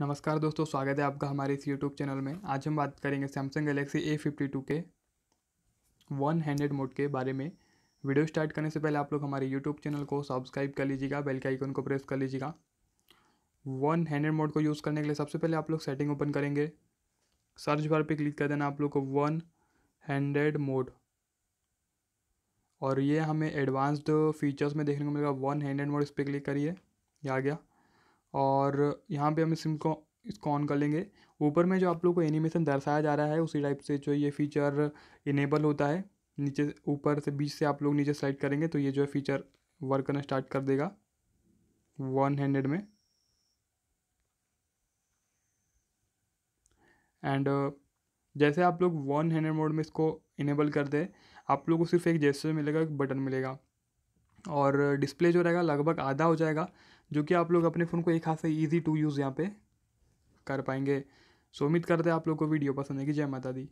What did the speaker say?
नमस्कार दोस्तों स्वागत है आपका हमारे इस यूट्यूब चैनल में आज हम बात करेंगे Samsung Galaxy A fifty two के वन हैंड्रेड मोड के बारे में वीडियो स्टार्ट करने से पहले आप लोग हमारे यूट्यूब चैनल को सब्सक्राइब कर लीजिएगा बेल के आइकन को प्रेस कर लीजिएगा वन हैंड्रेड मोड को यूज़ करने के लिए सबसे पहले आप लोग सेटिंग ओपन करेंगे सर्च बार पर क्लिक कर देना आप लोग को वन हैंड्रेड मोड और ये हमें एडवांस्ड फीचर्स में देखने को मिलेगा वन हैंड्रेड मोड इस पर क्लिक करिए आ गया और यहाँ पे हम इस सिम को इसको ऑन कर लेंगे ऊपर में जो आप लोग को एनिमेशन दर्शाया जा रहा है उसी टाइप से जो ये फीचर इनेबल होता है नीचे ऊपर से बीच से आप लोग नीचे स्लाइड करेंगे तो ये जो है फीचर वर्क करना स्टार्ट कर देगा वन हैंड्रेड में एंड uh, जैसे आप लोग वन हैंड्रेड मोड में इसको इनेबल कर दें आप लोग को सिर्फ एक जेस्टर मिलेगा एक बटन मिलेगा और डिस्प्ले जो रहेगा लगभग आधा हो जाएगा जो कि आप लोग अपने फ़ोन को एक हाथ से ईजी टू यूज़ यहाँ पे कर पाएंगे सो उम्मीद करते हैं आप लोग को वीडियो पसंद आएगी जय माता दी